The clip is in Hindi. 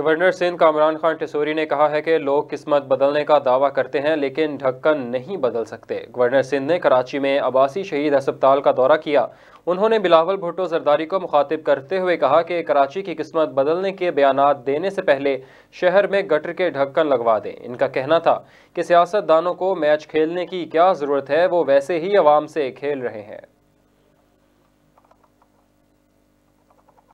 गवर्नर सिंध कामरान खान टिसोरी ने कहा है कि लोग किस्मत बदलने का दावा करते हैं लेकिन ढक्कन नहीं बदल सकते गवर्नर सिंध ने कराची में अबासी शहीद अस्पताल का दौरा किया उन्होंने बिलावल भुट्टो जरदारी को मुखातिब करते हुए कहा कि कराची की किस्मत बदलने के बयान देने से पहले शहर में गटर के ढक्कन लगवा दें इनका कहना था कि सियासतदानों को मैच खेलने की क्या ज़रूरत है वो वैसे ही आवाम से खेल रहे हैं